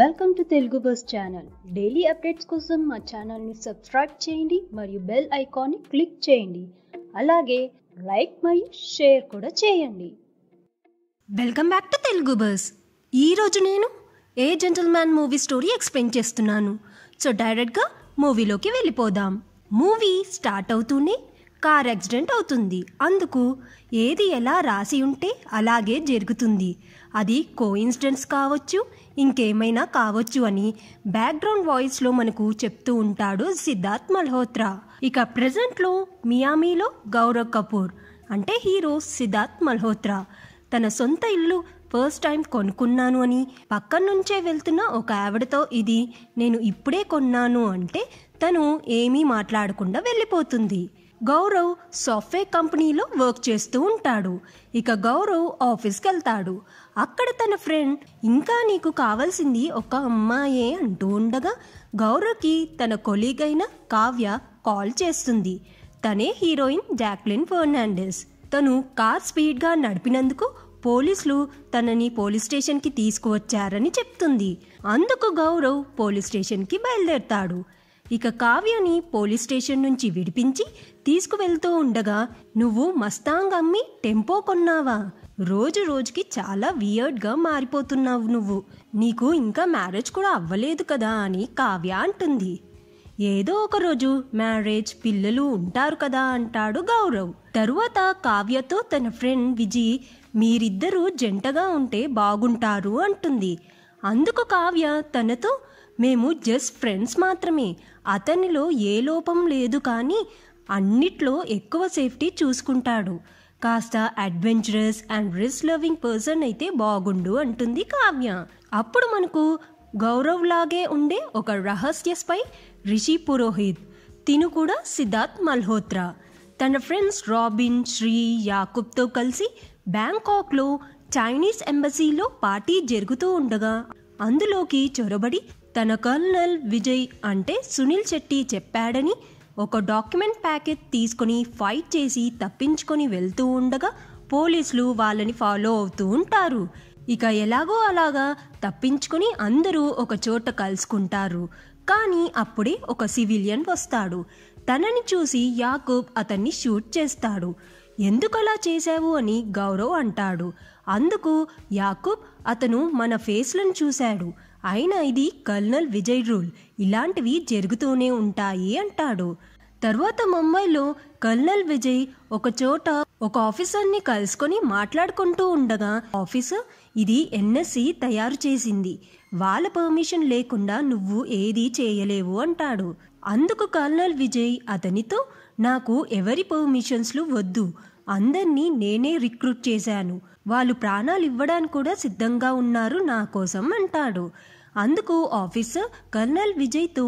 welcome to Telugu bus channel daily updates కోసం మా ఛానల్ని సబ్స్క్రైబ్ చేయండి మరియు బెల్ ఐకాన్ని క్లిక్ చేయండి అలాగే లైక్ మరియు షేర్ కూడా చేయండి welcome back to Telugu bus ఈరోజు నేను a gentleman movie story explain చేస్తున్నాను సో డైరెక్ట్గా మూవీలోకి వెళ్ళిపోదాం మూవీ స్టార్ట్ అవుతూనే కార్ యాక్సిడెంట్ అవుతుంది అందుకు ఏది ఎలా రాసి ఉంటే అలాగే జరుగుతుంది అది కోఇన్సిడెన్స్ కావచ్చు ఇంకేమైనా కావచ్చు అని బ్యాక్గ్రౌండ్ వాయిస్లో మనకు చెప్తూ ఉంటాడు సిద్ధార్థ్ మల్హోత్రా ఇక ప్రజెంట్లో మియామీలో గౌరవ్ కపూర్ అంటే హీరో సిద్ధార్థ్ మల్హోత్రా తన సొంత ఇల్లు ఫస్ట్ టైం కొనుక్కున్నాను అని పక్కన నుంచే వెళ్తున్న ఒక ఆవిడతో ఇది నేను ఇప్పుడే కొన్నాను అంటే తను ఏమీ మాట్లాడకుండా వెళ్ళిపోతుంది గౌరవ్ సాఫ్ట్వేర్ కంపెనీలో వర్క్ చేస్తూ ఉంటాడు ఇక గౌరవ్ ఆఫీస్కి వెళ్తాడు అక్కడ తన ఫ్రెండ్ ఇంకా నీకు కావాల్సింది ఒక అమ్మాయే అంటూ ఉండగా గౌరవ్కి తన కొలీగ్ అయిన కావ్య కాల్ చేస్తుంది తనే హీరోయిన్ జాక్లిన్ ఫెర్నాండెస్ తను కార్ స్పీడ్గా నడిపినందుకు పోలీసులు తనని పోలీస్ స్టేషన్కి తీసుకువచ్చారని చెప్తుంది అందుకు గౌరవ్ పోలీస్ స్టేషన్కి బయలుదేరతాడు ఇక కావ్యని పోలీస్ స్టేషన్ నుంచి విడిపించి తీసుకువెళ్తూ ఉండగా నువ్వు మస్తాంగ్ అమ్మి టెంపో కొన్నావా రోజు రోజుకి చాలా వియర్డ్గా మారిపోతున్నావు నువ్వు నీకు ఇంకా మ్యారేజ్ కూడా అవ్వలేదు కదా అని కావ్య అంటుంది ఏదో ఒకరోజు మ్యారేజ్ పిల్లలు ఉంటారు కదా అంటాడు గౌరవ్ తరువాత కావ్యతో తన ఫ్రెండ్ విజయ్ మీరిద్దరూ జంటగా ఉంటే బాగుంటారు అంటుంది అందుకు కావ్య తనతో మేము జస్ట్ ఫ్రెండ్స్ మాత్రమే అతనిలో ఏ లోపం లేదు కానీ అన్నిట్లో ఎక్కువ సేఫ్టీ చూసుకుంటాడు కాస్త adventurous and risk loving person అయితే బాగుండు అంటుంది కావ్య అప్పుడు మనకు గౌరవ్ లాగే ఉండే ఒక రహస్య స్పై రిషి పురోహిత్ తిను కూడా సిద్ధార్థ్ మల్హోత్రా తన ఫ్రెండ్స్ రాబిన్ శ్రీ యాకుబ్తో కలిసి బ్యాంకాక్లో చైనీస్ ఎంబసీలో పార్టీ జరుగుతూ ఉండగా అందులోకి చొరబడి తన కర్నల్ విజయ్ అంటే సునీల్ శెట్టి చెప్పాడని ఒక డాక్యుమెంట్ ప్యాకెట్ తీసుకుని ఫైట్ చేసి తప్పించుకొని వెళ్తూ ఉండగా పోలీసులు వాళ్ళని ఫాలో అవుతూ ఉంటారు ఇక ఎలాగో అలాగా తప్పించుకుని అందరూ ఒక చోట కలుసుకుంటారు కానీ అప్పుడే ఒక సివిలియన్ వస్తాడు తనని చూసి యాకూబ్ అతన్ని షూట్ చేస్తాడు ఎందుకలా చేశావు అని గౌరవ్ అంటాడు అందుకు యాకూబ్ అతను మన ఫేస్లను చూశాడు అయినా ఇది కల్నల్ విజయ్ రూల్ ఇలాంటివి జరుగుతూనే ఉంటాయి అంటాడు తర్వాత ముంబైలో కల్నల్ విజయ్ ఒక చోట ఒక ఆఫీసర్ని కలుసుకొని మాట్లాడుకుంటూ ఉండగా ఆఫీసర్ ఇది ఎన్ఎస్సి తయారు చేసింది వాళ్ళ పర్మిషన్ లేకుండా నువ్వు ఏది చేయలేవు అంటాడు అందుకు కల్నల్ విజయ్ అతనితో నాకు ఎవరి పర్మిషన్స్లు వద్దు అందరినీ నేనే రిక్రూట్ చేశాను వాళ్ళు ప్రాణాలు ఇవ్వడానికి కూడా సిద్ధంగా ఉన్నారు నా కోసం అంటాడు అందుకు ఆఫీసర్ కర్నల్ విజయ్తో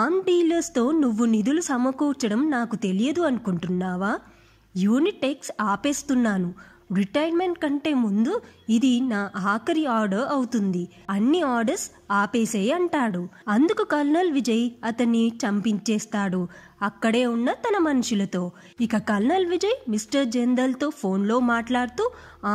ఆర్మ్ డీలర్స్తో నువ్వు నిధులు సమకూర్చడం నాకు తెలియదు అనుకుంటున్నావా యూనిటెక్స్ ఆపేస్తున్నాను రిటైర్మెంట్ కంటే ముందు ఇది నా ఆఖరి ఆర్డర్ అవుతుంది అన్ని ఆర్డర్స్ ఆపేసేయి అంటాడు అందుకు కర్నల్ విజయ్ అతన్ని చంపించేస్తాడు అక్కడే ఉన్న తన మనుషులతో ఇక కల్నల్ విజయ్ మిస్టర్ జందల్తో ఫోన్లో మాట్లాడుతూ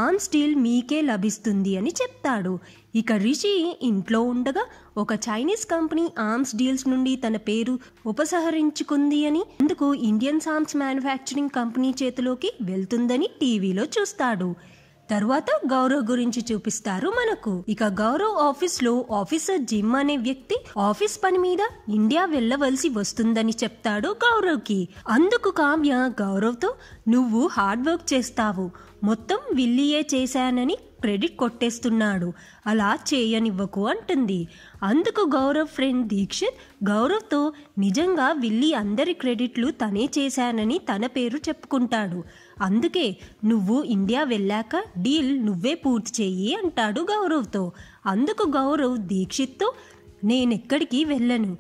ఆన్ స్టీల్ మీకే లభిస్తుంది అని చెప్తాడు ఇక రిషి ఇంట్లో ఉండగా ఒక చైనీస్ కంపెనీ ఆర్మ్స్ డీల్స్ నుండి తన పేరు ఉపసంహరించుకుంది అని అందుకు ఇండియన్ ఆర్మ్స్ మ్యానుఫ్యాక్చరింగ్ కంపెనీ చేతిలోకి వెళ్తుందని టీవీలో చూస్తాడు తర్వాత గౌరవ్ గురించి చూపిస్తారు మనకు ఇక గౌరవ్ ఆఫీస్ లో ఆఫీసర్ జిమ్ అనే వ్యక్తి ఆఫీస్ పని మీద ఇండియా వెళ్ళవలసి వస్తుందని చెప్తాడు గౌరవ్ కి అందుకు కావ్య గౌరవ్ తో నువ్వు హార్డ్ వర్క్ చేస్తావు మొత్తం విల్లియే చేశానని క్రెడిట్ కొట్టేస్తున్నాడు అలా చేయనివ్వకు అంటుంది అందుకు గౌరవ్ ఫ్రెండ్ దీక్షిత్ తో నిజంగా విల్లి అందరి క్రెడిట్లు తనే చేశానని తన పేరు చెప్పుకుంటాడు అందుకే నువ్వు ఇండియా వెళ్ళాక డీల్ నువ్వే పూర్తి చేయి అంటాడు గౌరవ్తో అందుకు గౌరవ్ దీక్షిత్తో నేనెక్కడికి వెళ్ళను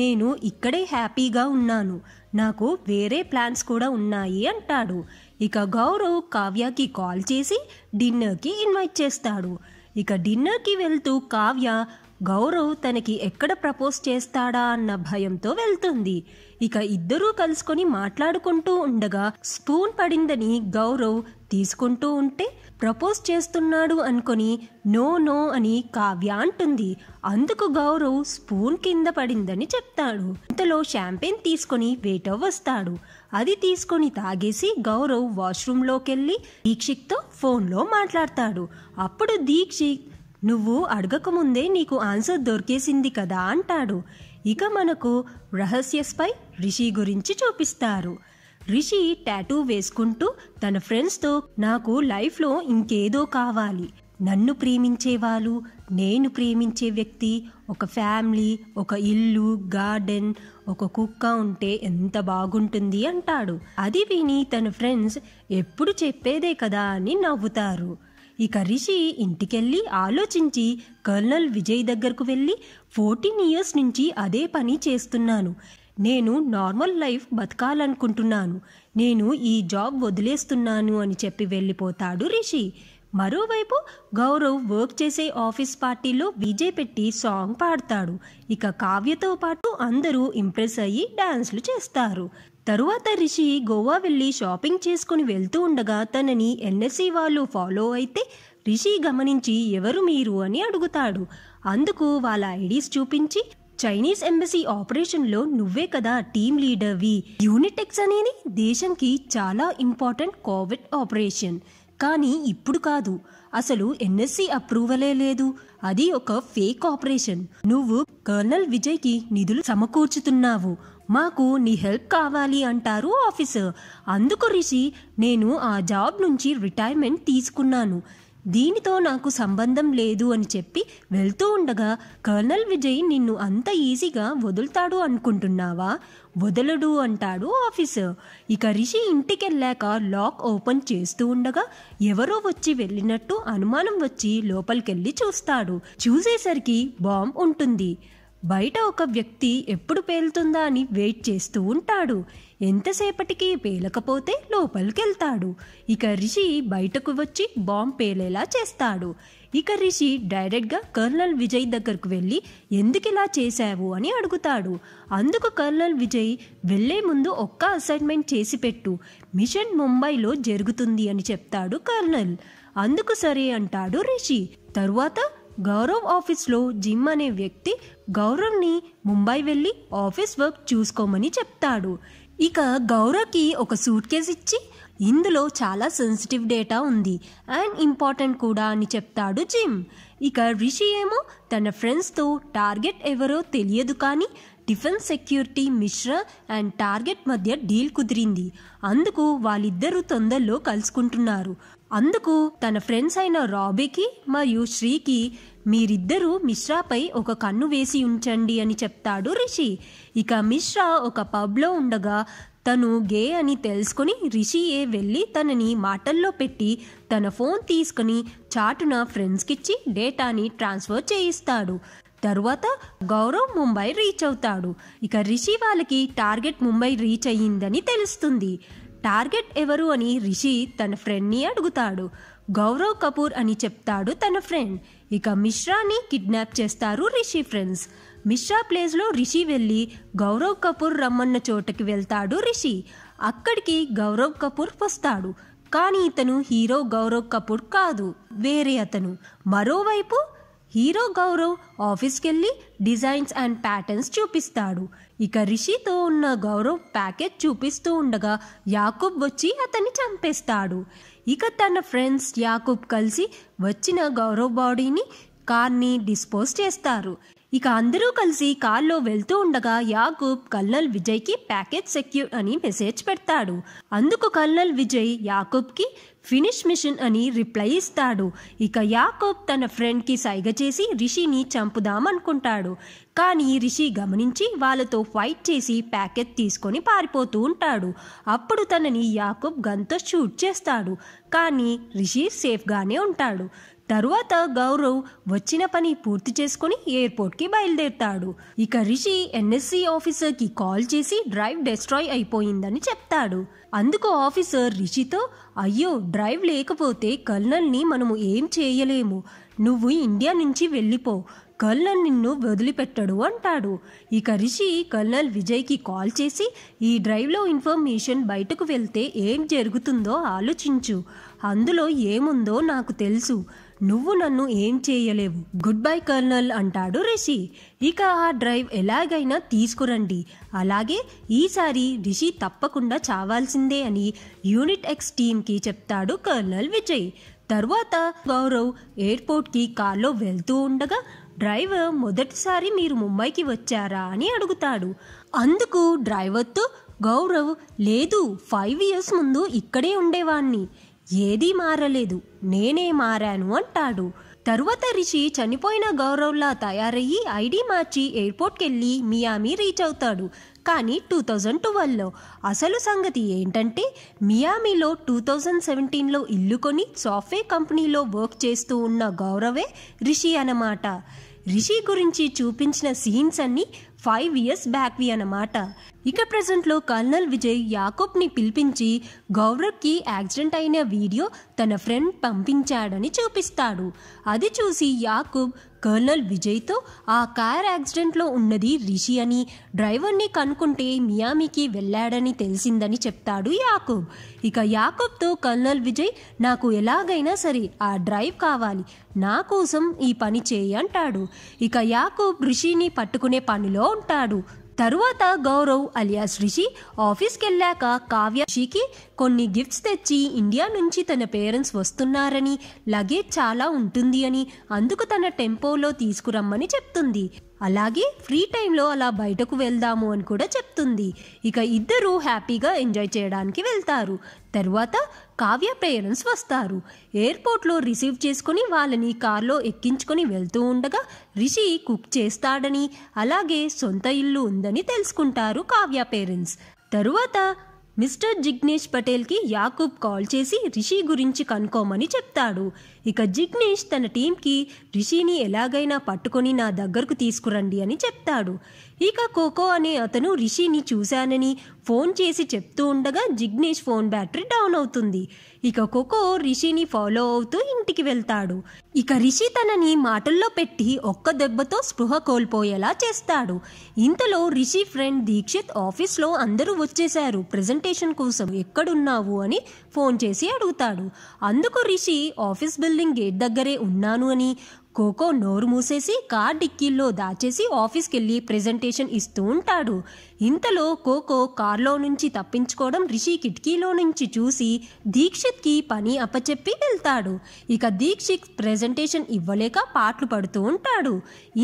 నేను ఇక్కడే హ్యాపీగా ఉన్నాను నాకు వేరే ప్లాన్స్ కూడా ఉన్నాయి అంటాడు ఇక గౌరవ్ కావ్యకి కాల్ చేసి డిన్నర్కి ఇన్వైట్ చేస్తాడు ఇక డిన్నర్కి వెళ్తూ కావ్య గౌరవ్ తనకి ఎక్కడ ప్రపోజ్ చేస్తాడా అన్న భయంతో వెళ్తుంది ఇక ఇద్దరూ కలుసుకొని మాట్లాడుకుంటూ ఉండగా స్పూన్ పడిందని గౌరవ్ తీసుకుంటూ ఉంటే ప్రపోజ్ చేస్తున్నాడు అనుకొని నో నో అని కావ్య అంటుంది అందుకు గౌరవ్ స్పూన్ కింద పడిందని చెప్తాడు ఇంతలో షాంపేన్ తీసుకొని వేటవ్ వస్తాడు అది తీసుకొని తాగేసి గౌరవ్ వాష్రూమ్లోకి దీక్షిక్తో ఫోన్లో మాట్లాడతాడు అప్పుడు దీక్షిక్ నువ్వు అడగకముందే నీకు ఆన్సర్ దొరికేసింది కదా అంటాడు ఇక మనకు రహస్య స్పై రిషి గురించి చూపిస్తారు రిషి టాటూ వేసుకుంటూ తన ఫ్రెండ్స్తో నాకు లైఫ్లో ఇంకేదో కావాలి నన్ను ప్రేమించేవాళ్ళు నేను ప్రేమించే వ్యక్తి ఒక ఫ్యామిలీ ఒక ఇల్లు గార్డెన్ ఒక కుక్క ఉంటే ఎంత బాగుంటుంది అంటాడు అది విని తన ఫ్రెండ్స్ ఎప్పుడు చెప్పేదే కదా అని నవ్వుతారు ఇక రిషి ఇంటికెళ్ళి ఆలోచించి కర్నల్ విజయ్ దగ్గరకు వెళ్ళి ఫోర్టీన్ ఇయర్స్ నుంచి అదే పని చేస్తున్నాను నేను నార్మల్ లైఫ్ బతకాలనుకుంటున్నాను నేను ఈ జాబ్ వదిలేస్తున్నాను అని చెప్పి వెళ్ళిపోతాడు రిషి మరోవైపు గౌరవ్ వర్క్ చేసే ఆఫీస్ పార్టీలో విజయ్ పెట్టి సాంగ్ పాడతాడు ఇక కావ్యతో పాటు అందరూ ఇంప్రెస్ అయ్యి డాన్స్లు చేస్తారు తరువాత రిషి గోవా వెళ్ళి షాపింగ్ చేసుకుని వెళ్తూ ఉండగా తనని ఎన్ఎస్సి వాళ్ళు ఫాలో అయితే రిషి గమనించి ఎవరు మీరు అని అడుగుతాడు అందుకు వాళ్ళ ఐడీస్ చూపించి చైనీస్ ఎంబసీ ఆపరేషన్లో నువ్వే కదా టీమ్ లీడర్వి యూనిటెక్స్ అనేది దేశంకి చాలా ఇంపార్టెంట్ కోవిడ్ ఆపరేషన్ కానీ ఇప్పుడు కాదు అసలు ఎన్ఎస్సి అప్రూవలే లేదు అది ఒక ఫేక్ ఆపరేషన్ నువ్వు కర్నల్ విజయ్కి నిధులు సమకూర్చుతున్నావు మాకు నీ హెల్ప్ కావాలి అంటారు ఆఫీసర్ అందుకు రిషి నేను ఆ జాబ్ నుంచి రిటైర్మెంట్ తీసుకున్నాను దీనితో నాకు సంబంధం లేదు అని చెప్పి వెళ్తూ ఉండగా కర్నల్ విజయ్ నిన్ను అంత ఈజీగా వదులుతాడు అనుకుంటున్నావా వదలడు అంటాడు ఆఫీసర్ ఇక రిషి ఇంటికెళ్ళాక లాక్ ఓపెన్ చేస్తూ ఉండగా ఎవరో వచ్చి వెళ్ళినట్టు అనుమానం వచ్చి లోపలికెళ్ళి చూస్తాడు చూసేసరికి బాంబ్ ఉంటుంది బయట ఒక వ్యక్తి ఎప్పుడు పేలుతుందా అని వెయిట్ చేస్తూ ఉంటాడు ఎంతసేపటికి పేలకపోతే లోపలికెళ్తాడు ఇక రిషి బయటకు వచ్చి బాంబ్ పేలేలా చేస్తాడు ఇక రిషి డైరెక్ట్గా కర్నల్ విజయ్ దగ్గరకు వెళ్ళి ఎందుకు ఇలా చేశావు అని అడుగుతాడు అందుకు కర్నల్ విజయ్ వెళ్లే ముందు ఒక్క అసైన్మెంట్ చేసి పెట్టు మిషన్ ముంబైలో జరుగుతుంది అని చెప్తాడు కర్నల్ అందుకు సరే అంటాడు రిషి తరువాత గౌరవ్ ఆఫీస్లో జిమ్ అనే వ్యక్తి గౌరవ్ని ముంబై వెళ్ళి ఆఫీస్ వర్క్ చూసుకోమని చెప్తాడు ఇక గౌరవ్కి ఒక సూట్ కేస్ ఇచ్చి ఇందులో చాలా సెన్సిటివ్ డేటా ఉంది అండ్ ఇంపార్టెంట్ కూడా అని చెప్తాడు జిమ్ ఇక రిషి ఏమో తన ఫ్రెండ్స్తో టార్గెట్ ఎవరో తెలియదు కానీ defence security Mishra and target మధ్య డీల్ కుదిరింది అందుకు వాళ్ళిద్దరూ తొందరలో కలుసుకుంటున్నారు అందుకు తన ఫ్రెండ్స్ అయిన రాబీకి మరియు శ్రీకి మీరిద్దరూ మిశ్రాపై ఒక కన్ను వేసి ఉంచండి అని చెప్తాడు రిషి ఇక మిశ్రా ఒక పబ్లో ఉండగా తను గే అని తెలుసుకుని రిషియే వెళ్ళి తనని మాటల్లో పెట్టి తన ఫోన్ తీసుకుని చాటున ఫ్రెండ్స్కిచ్చి డేటాని ట్రాన్స్ఫర్ చేయిస్తాడు తరువాత గౌరవ్ ముంబై రీచ్ అవుతాడు ఇక రిషి వాళ్ళకి టార్గెట్ ముంబై రీచ్ అయ్యిందని తెలుస్తుంది టార్గెట్ ఎవరు అని రిషి తన ఫ్రెండ్ని అడుగుతాడు గౌరవ్ కపూర్ అని చెప్తాడు తన ఫ్రెండ్ ఇక మిశ్రాని కిడ్నాప్ చేస్తారు రిషి ఫ్రెండ్స్ మిశ్రా ప్లేస్లో రిషి వెళ్ళి గౌరవ్ కపూర్ రమ్మన్న చోటకి వెళ్తాడు రిషి అక్కడికి గౌరవ్ కపూర్ వస్తాడు కానీ ఇతను హీరో గౌరవ్ కపూర్ కాదు వేరే అతను మరోవైపు హీరో గౌరవ్ ఆఫీస్కెళ్ళి డిజైన్స్ అండ్ ప్యాటర్న్స్ చూపిస్తాడు ఇక రిషితో ఉన్న గౌరవ్ ప్యాకెట్ చూపిస్తూ ఉండగా యాకూబ్ వచ్చి అతన్ని చంపేస్తాడు ఇక తన ఫ్రెండ్స్ యాకూబ్ కలిసి వచ్చిన గౌరవ్ బాడీని కార్ని డిస్పోజ్ చేస్తారు ఇక అందరూ కలిసి కారులో వెళ్తూ ఉండగా యాకూబ్ కల్నల్ విజయ్కి ప్యాకేజ్ సెక్యూర్ అని మెసేజ్ పెడతాడు అందుకు కల్నల్ విజయ్ యాకూబ్కి ఫినిష్ మిషన్ అని రిప్లై ఇస్తాడు ఇక యాకూబ్ తన ఫ్రెండ్కి సైగ చేసి రిషిని చంపుదామనుకుంటాడు కానీ రిషి గమనించి వాళ్ళతో ఫైట్ చేసి ప్యాకెట్ తీసుకొని పారిపోతూ ఉంటాడు అప్పుడు తనని యాకూబ్ గన్తో షూట్ చేస్తాడు కానీ రిషి సేఫ్గానే ఉంటాడు తరువాత గౌరవ్ వచ్చిన పని పూర్తి చేసుకుని ఎయిర్పోర్ట్కి బయలుదేరుతాడు ఇక రిషి ఎన్ఎస్సి ఆఫీసర్కి కాల్ చేసి డ్రైవ్ డెస్ట్రాయ్ అయిపోయిందని చెప్తాడు అందుకు ఆఫీసర్ రిషితో అయ్యో డ్రైవ్ లేకపోతే కల్నల్ని మనము ఏం చేయలేము నువ్వు ఇండియా నుంచి వెళ్ళిపో కల్నల్ నిన్ను వదిలిపెట్టడు అంటాడు ఇక రిషి కల్నల్ విజయ్కి కాల్ చేసి ఈ డ్రైవ్లో ఇన్ఫర్మేషన్ బయటకు వెళ్తే ఏం జరుగుతుందో ఆలోచించు అందులో ఏముందో నాకు తెలుసు నువ్వు నన్ను ఏం చేయలేవు గుడ్ బై కర్నల్ అంటాడు రిషి ఇక ఆ డ్రైవ్ ఎలాగైనా తీసుకురండి అలాగే ఈసారి రిషి తప్పకుండా చావాల్సిందే అని యూనిట్ ఎక్స్ టీమ్కి చెప్తాడు కర్నల్ విజయ్ తర్వాత గౌరవ్ ఎయిర్పోర్ట్కి కార్లో వెళ్తూ ఉండగా డ్రైవర్ మొదటిసారి మీరు ముంబైకి వచ్చారా అని అడుగుతాడు అందుకు డ్రైవర్తో గౌరవ్ లేదు ఫైవ్ ఇయర్స్ ముందు ఇక్కడే ఉండేవాణ్ణి ఏదీ మారలేదు నేనే మారాను అంటాడు తరువాత రిషి చనిపోయిన గౌరవ్లా తయారయ్యి ఐడి మార్చి ఎయిర్పోర్ట్కెళ్ళి మియామి రీచ్ అవుతాడు కానీ టూ థౌజండ్ ట్వెల్వ్లో అసలు సంగతి ఏంటంటే మియామిలో టూ థౌజండ్ సెవెంటీన్లో ఇల్లు కొని సాఫ్ట్వేర్ కంపెనీలో వర్క్ చేస్తూ ఉన్న గౌరవే రిషి అన్నమాట రిషి గురించి చూపించిన సీన్స్ అన్ని ఫైవ్ ఇయర్స్ బ్యాక్వి అన్నమాట ఇక ప్రజెంట్లో కల్నల్ విజయ్ యాకూబ్ని పిలిపించి గౌరవ్కి యాక్సిడెంట్ అయిన వీడియో తన ఫ్రెండ్ పంపించాడని చూపిస్తాడు అది చూసి యాకూబ్ కర్నల్ విజయ్తో ఆ కార్ యాక్సిడెంట్లో ఉన్నది రిషి అని డ్రైవర్ని కనుక్కుంటే మియామికి వెళ్ళాడని తెలిసిందని చెప్తాడు యాకూబ్ ఇక యాకూబ్తో కర్నల్ విజయ్ నాకు ఎలాగైనా సరే ఆ డ్రైవ్ కావాలి నా కోసం ఈ పని చేయి అంటాడు ఇక యాకూబ్ రిషిని పట్టుకునే పనిలో ఉంటాడు తరువాత గౌరవ్ అలియాస్ రిషి ఆఫీస్కెళ్ళాక వెళ్ళాక కావ్య రిషికి కొన్ని గిఫ్ట్స్ తెచ్చి ఇండియా నుంచి తన పేరెంట్స్ వస్తున్నారని లగేజ్ చాలా ఉంటుంది అని అందుకు తన టెంపోలో తీసుకురమ్మని చెప్తుంది అలాగే ఫ్రీ టైంలో అలా బయటకు వెళ్దాము అని కూడా చెప్తుంది ఇక ఇద్దరూ హ్యాపీగా ఎంజాయ్ చేయడానికి వెళ్తారు తర్వాత కావ్య పేరెంట్స్ వస్తారు ఎయిర్పోర్ట్లో రిసీవ్ చేసుకుని వాళ్ళని కార్లో ఎక్కించుకొని వెళ్తూ ఉండగా రిషి కుక్ చేస్తాడని అలాగే సొంత ఇల్లు ఉందని తెలుసుకుంటారు కావ్య పేరెంట్స్ తరువాత మిస్టర్ జిగ్నేష్ పటేల్కి యాకూబ్ కాల్ చేసి రిషి గురించి కనుక్కోమని చెప్తాడు ఇక జిగ్నేష్ తన టీంకి రిషిని ఎలాగైనా పట్టుకొని నా దగ్గరకు తీసుకురండి అని చెప్తాడు ఇక కోకో అనే అతను రిషిని చూశానని ఫోన్ చేసి చెప్తూ ఉండగా జిగ్నేష్ ఫోన్ బ్యాటరీ డౌన్ అవుతుంది ఇక కోకో రిషిని ఫాలో అవుతూ ఇంటికి వెళ్తాడు ఇక రిషి తనని మాటల్లో పెట్టి ఒక్క దెబ్బతో స్పృహ కోల్పోయేలా చేస్తాడు ఇంతలో రిషి ఫ్రెండ్ దీక్షిత్ ఆఫీస్లో అందరూ వచ్చేశారు ప్రజెంటేషన్ కోసం ఎక్కడున్నావు అని ఫోన్ చేసి అడుగుతాడు అందుకు రిషి ఆఫీస్ బిల్డింగ్ గేట్ దగ్గరే ఉన్నాను అని కోకో నోరు మూసేసి కార్ డిక్కీల్లో దాచేసి ఆఫీస్కి వెళ్ళి ప్రెజెంటేషన్ ఇస్తూ ఉంటాడు ఇంతలో కోకో కార్లో నుంచి తప్పించుకోవడం రిషి కిటికీలో నుంచి చూసి దీక్షిత్కి పని అప్పచెప్పి వెళ్తాడు ఇక దీక్షిత్ ప్రెజెంటేషన్ ఇవ్వలేక పాటలు పడుతూ ఉంటాడు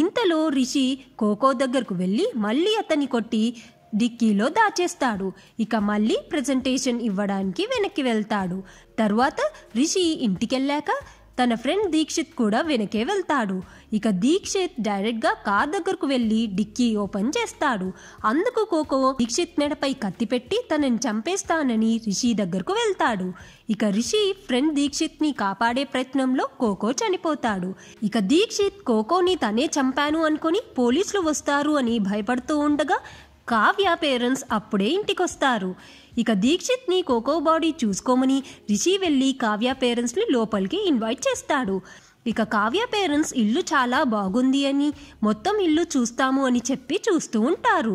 ఇంతలో రిషి కోకో దగ్గరకు వెళ్ళి మళ్ళీ అతని కొట్టి డిక్కీలో దాచేస్తాడు ఇక మళ్ళీ ప్రజెంటేషన్ ఇవ్వడానికి వెనక్కి వెళ్తాడు తర్వాత రిషి ఇంటికెళ్ళాక తన ఫ్రెండ్ దీక్షిత్ కూడా వెనకే వెళ్తాడు ఇక దీక్షిత్ డైరెక్ట్గా కార్ దగ్గరకు వెళ్ళి డిక్కీ ఓపెన్ చేస్తాడు అందుకు కోకో దీక్షిత్ మెడపై కత్తి పెట్టి తనని చంపేస్తానని రిషి దగ్గరకు వెళ్తాడు ఇక రిషి ఫ్రెండ్ దీక్షిత్ని కాపాడే ప్రయత్నంలో కోకో చనిపోతాడు ఇక దీక్షిత్ కోకోని తనే చంపాను అనుకుని పోలీసులు వస్తారు అని భయపడుతూ ఉండగా కావ్య పేరెంట్స్ అప్పుడే ఇంటికొస్తారు ఇక దీక్షిత్ని కోకో బాడీ చూసుకోమని రిషి వెళ్ళి కావ్య పేరెంట్స్ని లోపలికి ఇన్వైట్ చేస్తాడు ఇక కావ్య పేరెంట్స్ ఇల్లు చాలా బాగుంది అని మొత్తం ఇల్లు చూస్తాము అని చెప్పి చూస్తూ ఉంటారు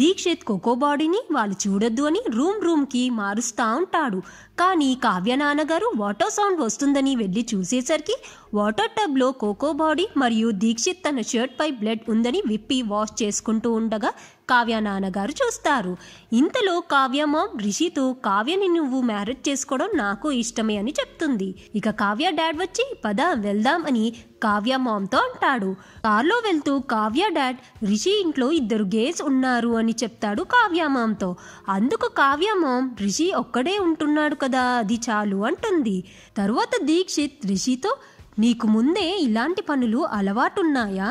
దీక్షిత్ కోకో బాడీని వాళ్ళు చూడొద్దు అని రూమ్ రూమ్కి మారుస్తూ ఉంటాడు కానీ కావ్య నాన్నగారు వాటర్ సౌండ్ వస్తుందని వెళ్ళి చూసేసరికి వాటర్ టబ్లో కోకో బాడీ మరియు దీక్షిత్ తన షర్ట్పై బ్లడ్ ఉందని విప్పి వాష్ చేసుకుంటూ ఉండగా కావ్య నాన్నగారు చూస్తారు ఇంతలో కావ్య మామ్ రిషితో కావ్యని నువ్వు మ్యారేజ్ చేసుకోవడం నాకు ఇష్టమే అని చెప్తుంది ఇక కావ్య డాడ్ వచ్చి పద వెళ్దాం అని కావ్య మామ్తో అంటాడు కార్లో వెళ్తూ కావ్య డాడ్ రిషి ఇంట్లో ఇద్దరు గేస్ ఉన్నారు అని చెప్తాడు కావ్య మామ్తో అందుకు కావ్య మామ్ రిషి ఒక్కడే ఉంటున్నాడు కదా అది చాలు అంటుంది తర్వాత దీక్షిత్ రిషితో నీకు ముందే ఇలాంటి పనులు అలవాటున్నాయా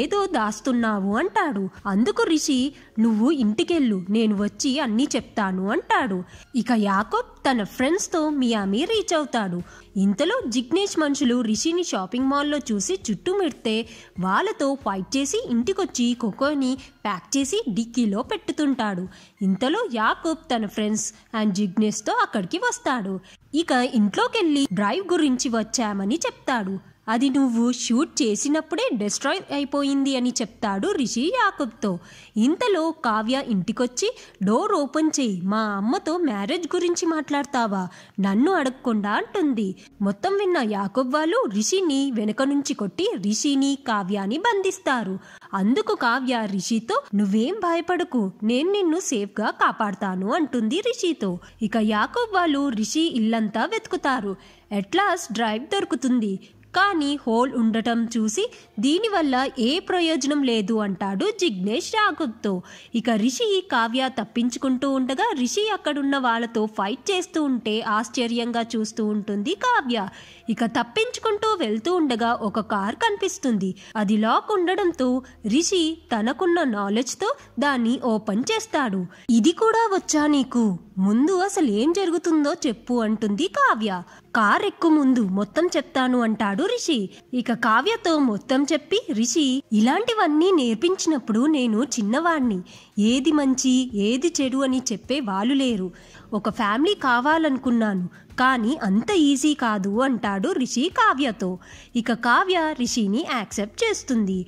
ఏదో దాస్తున్నావు అంటాడు అందుకు రిషి నువ్వు ఇంటికెళ్ళు నేను వచ్చి అన్నీ చెప్తాను అంటాడు ఇక యాకోబ్ తన ఫ్రెండ్స్తో మియామి రీచ్ అవుతాడు ఇంతలో జిగ్నేష్ మనుషులు రిషిని షాపింగ్ మాల్లో చూసి చుట్టుమిడితే వాళ్ళతో ఫైట్ చేసి ఇంటికొచ్చి కొకోని ప్యాక్ చేసి డిక్కీలో పెట్టుతుంటాడు ఇంతలో యాకోబ్ తన ఫ్రెండ్స్ అండ్ జిగ్నేష్తో అక్కడికి వస్తాడు ఇక ఇంట్లోకెళ్ళి డ్రైవ్ గురించి వచ్చామని చెప్తాడు అది నువ్వు షూట్ చేసినప్పుడే డిస్ట్రాయ్ అయిపోయింది అని చెప్తాడు రిషి యాకబ్తో ఇంతలో కావ్య ఇంటికొచ్చి డోర్ ఓపెన్ చేయి మా అమ్మతో మ్యారేజ్ గురించి మాట్లాడతావా నన్ను అడగకుండా అంటుంది మొత్తం విన్న యాకబ్ వాళ్ళు రిషిని వెనక నుంచి కొట్టి రిషిని కావ్యాని బంధిస్తారు అందుకు కావ్య రిషితో నువ్వేం భయపడకు నేను నిన్ను సేఫ్గా కాపాడతాను అంటుంది రిషితో ఇక యాకబ్ వాళ్ళు రిషి ఇల్లంతా వెతుకుతారు ఎట్లాస్ డ్రైవ్ దొరుకుతుంది కానీ హోల్ ఉండటం చూసి దీనివల్ల ఏ ప్రయోజనం లేదు అంటాడు జిగ్నేష్ రాఘవ్తో ఇక రిషి కావ్య తప్పించుకుంటూ ఉండగా రిషి అక్కడున్న వాళ్ళతో ఫైట్ చేస్తూ ఉంటే ఆశ్చర్యంగా చూస్తూ ఉంటుంది కావ్య ఇక తప్పించుకుంటూ వెళ్తూ ఉండగా ఒక కార్ కనిపిస్తుంది అది లాక్ ఉండడంతో రిషి తనకున్న నాలెడ్జ్తో దాన్ని ఓపెన్ చేస్తాడు ఇది కూడా వచ్చా నీకు ముందు అసలు ఏం జరుగుతుందో చెప్పు అంటుంది కావ్య కార్ ఎక్కు ముందు మొత్తం చెప్తాను అంటాడు రిషి ఇక కావ్యతో మొత్తం చెప్పి రిషి ఇలాంటివన్నీ నేర్పించినప్పుడు నేను చిన్నవాణ్ణి ఏది మంచి ఏది చెడు అని చెప్పే వాళ్ళు లేరు ఒక ఫ్యామిలీ కావాలనుకున్నాను కానీ అంత ఈజీ కాదు అంటాడు రిషి కావ్యతో ఇక కావ్య రిషిని యాక్సెప్ట్ చేస్తుంది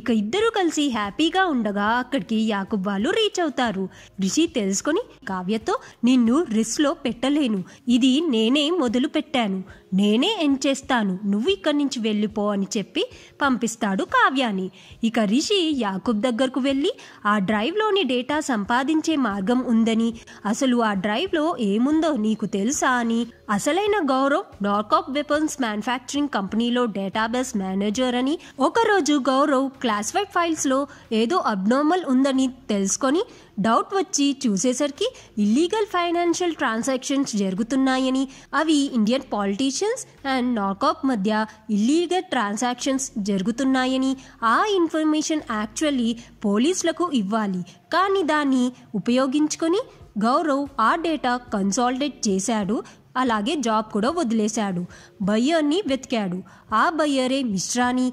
ఇక ఇద్దరూ కలిసి హ్యాపీగా ఉండగా అక్కడికి యాకుబ్ వాళ్ళు రీచ్ అవుతారు రిషి తెలుసుకొని కావ్యతో నిన్ను రిస్క్లో పెట్టలేను ఇది నేనే మొదలు పెట్టాను నేనే ఎండ్ చేస్తాను నువ్వు ఇక్కడి నుంచి వెళ్ళిపో అని చెప్పి పంపిస్తాడు కావ్యాని ఇక రిషి యాకూబ్ దగ్గరకు వెళ్ళి ఆ డ్రైవ్లోని డేటా సంపాదించే మార్గం ఉందని అసలు ఆ డ్రైవ్లో ఏముందో నీకు తెలుసా అని అసలైన గౌరవ్ ఆఫ్ వెపన్స్ మ్యానుఫ్యాక్చరింగ్ కంపెనీలో డేటాబేస్ మేనేజర్ అని ఒకరోజు గౌరవ్ క్లాసిఫైడ్ ఫైల్స్లో ఏదో అబ్నార్మల్ ఉందని తెలుసుకొని డౌట్ వచ్చి చూసేసరికి ఇల్లీగల్ ఫైనాన్షియల్ ట్రాన్సాక్షన్స్ జరుగుతున్నాయని అవి ఇండియన్ పాలిటీషియన్స్ అండ్ నాకాప్ మధ్య ఇల్లీగల్ ట్రాన్సాక్షన్స్ జరుగుతున్నాయని ఆ ఇన్ఫర్మేషన్ యాక్చువల్లీ పోలీసులకు ఇవ్వాలి కానీ దాన్ని ఉపయోగించుకొని గౌరవ్ ఆ డేటా కన్సాలిడేట్ చేశాడు అలాగే జాబ్ కూడా వదిలేశాడు బయ్యర్ని వెతికాడు ఆ బయ్యరే మిశ్రాని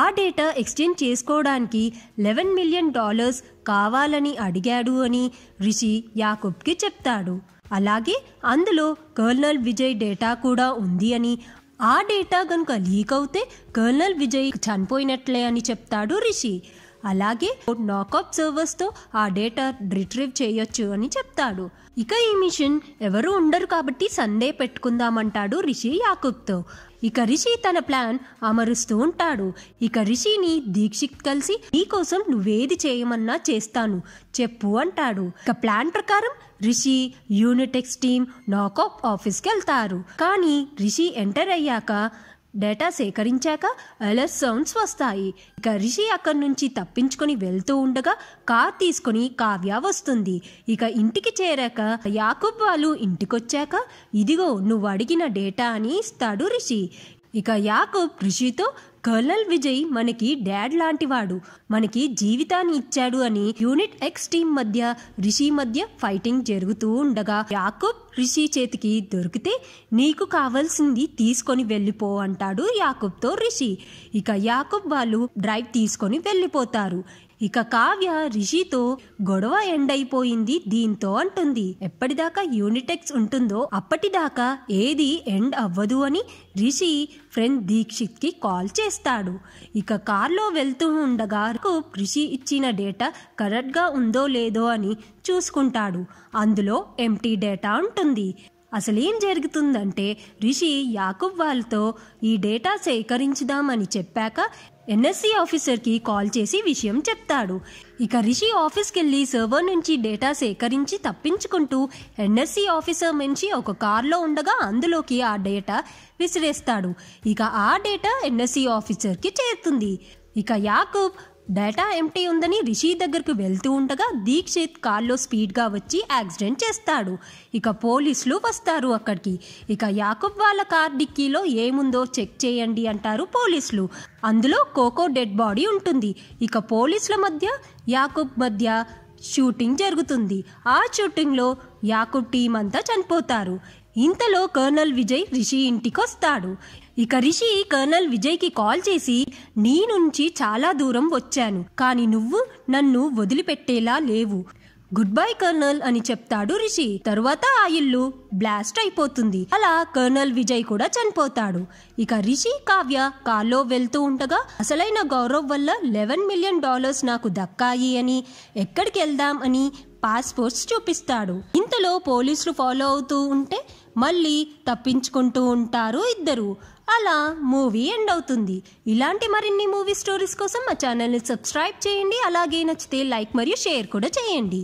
ఆ డేటా ఎక్స్చేంజ్ చేసుకోవడానికి లెవెన్ మిలియన్ డాలర్స్ కావాలని అడిగాడు అని రిషి యాకుబ్కి చెప్తాడు అలాగే అందులో కర్నల్ విజయ్ డేటా కూడా ఉంది అని ఆ డేటా కనుక లీక్ అవుతే కర్నల్ విజయ్ చనిపోయినట్లే అని చెప్తాడు రిషి అలాగే నాకప్ సర్వర్స్తో ఆ డేటా రిట్రీవ్ చేయొచ్చు అని చెప్తాడు ఇక ఈ మిషన్ ఎవరు ఉండరు కాబట్టి సందే పెట్టుకుందామంటాడు రిషి యాకుబ్తో ఇక రిషి తన ప్లాన్ అమరుస్తూ ఉంటాడు ఇక రిషిని దీక్షిత్ కలిసి నీకోసం నువ్వేది చేయమన్నా చేస్తాను చెప్పు అంటాడు ఇక ప్లాన్ ప్రకారం రిషి యూనిటెక్స్ టీం నాకౌట్ ఆఫీస్కి వెళ్తారు కానీ రిషి ఎంటర్ అయ్యాక డేటా సేకరించాక అలస్ సౌండ్స్ వస్తాయి ఇక రిషి అక్కడి నుంచి తప్పించుకొని వెళ్తూ ఉండగా కార్ తీసుకొని కావ్య వస్తుంది ఇక ఇంటికి చేరాక యాకూబ్ వాళ్ళు ఇంటికొచ్చాక ఇదిగో నువ్వు అడిగిన డేటా అని ఇస్తాడు రిషి ఇక యాకూబ్ రిషితో కర్నల్ విజయ్ మనకి డాడ్ లాంటివాడు మనకి జీవితాన్ని ఇచ్చాడు అని యూనిట్ ఎక్స్ టీమ్ మధ్య రిషి మధ్య ఫైటింగ్ జరుగుతూ ఉండగా యాకూబ్ రిషి చేతికి దొరికితే నీకు కావాల్సింది తీసుకొని వెళ్ళిపో అంటాడు యాకూబ్తో రిషి ఇక యాకూబ్ వాళ్ళు డ్రైవ్ తీసుకొని వెళ్ళిపోతారు ఇక కావ్య రిషితో గొడవ ఎండ్ అయిపోయింది దీంతో అంటుంది ఎప్పటిదాకా యూనిటెక్స్ ఉంటుందో అప్పటిదాకా ఏది ఎండ్ అవ్వదు అని రిషి ఫ్రెండ్ దీక్షిత్కి కాల్ చేస్తాడు ఇక కార్లో వెళ్తూ ఉండగా రిషి ఇచ్చిన డేటా కరెక్ట్గా ఉందో లేదో అని చూసుకుంటాడు అందులో ఎంటీ డేటా ఉంటుంది అసలేం జరుగుతుందంటే రిషి యాకుబ్ వాళ్ళతో ఈ డేటా సేకరించుదామని చెప్పాక ఎన్ఎస్సీ ఆఫీసర్కి కాల్ చేసి విషయం చెప్తాడు ఇక రిషి ఆఫీస్కి వెళ్ళి సర్వర్ నుంచి డేటా సేకరించి తప్పించుకుంటూ ఎన్ఎస్సీ ఆఫీసర్ నుంచి ఒక కార్లో ఉండగా అందులోకి ఆ డేటా విసిరేస్తాడు ఇక ఆ డేటా ఎన్ఎస్సీ ఆఫీసర్కి చేరుతుంది ఇక యాకూబ్ డేటా ఎంటీ ఉందని రిషి దగ్గరకు వెళ్తూ ఉండగా దీక్షిత్ కార్లో స్పీడ్గా వచ్చి యాక్సిడెంట్ చేస్తాడు ఇక పోలీసులు వస్తారు అక్కడికి ఇక యాకబ్ వాళ్ళ కార్ డిక్కీలో ఏముందో చెక్ చేయండి అంటారు పోలీసులు అందులో కోకో డెడ్ బాడీ ఉంటుంది ఇక పోలీసుల మధ్య యాకబ్ మధ్య షూటింగ్ జరుగుతుంది ఆ షూటింగ్లో యాకబ్ టీం అంతా చనిపోతారు ఇంతలో కర్నల్ విజయ్ రిషి ఇంటికి వస్తాడు ఇక రిషి కర్నల్ విజయ్కి కాల్ చేసి నీ నుంచి చాలా దూరం వచ్చాను కానీ నువ్వు నన్ను వదిలిపెట్టేలా లేవు గుడ్ బై కర్నల్ అని చెప్తాడు రిషి తరువాత ఆ ఇల్లు బ్లాస్ట్ అయిపోతుంది అలా కర్నల్ విజయ్ కూడా చనిపోతాడు ఇక రిషి కావ్య కార్లో వెళ్తూ ఉండగా అసలైన గౌరవ్ వల్ల లెవెన్ మిలియన్ డాలర్స్ నాకు దక్కాయి అని ఎక్కడికి వెళ్దాం అని పాస్పోర్ట్స్ చూపిస్తాడు ఇంతలో పోలీసులు ఫాలో అవుతూ ఉంటే మళ్ళీ తప్పించుకుంటూ ఉంటారు ఇద్దరు అలా మూవీ ఎండ్ అవుతుంది ఇలాంటి మరిన్ని మూవీ స్టోరీస్ కోసం మా ఛానల్ని సబ్స్క్రైబ్ చేయండి అలాగే నచ్చితే లైక్ మరియు షేర్ కూడా చేయండి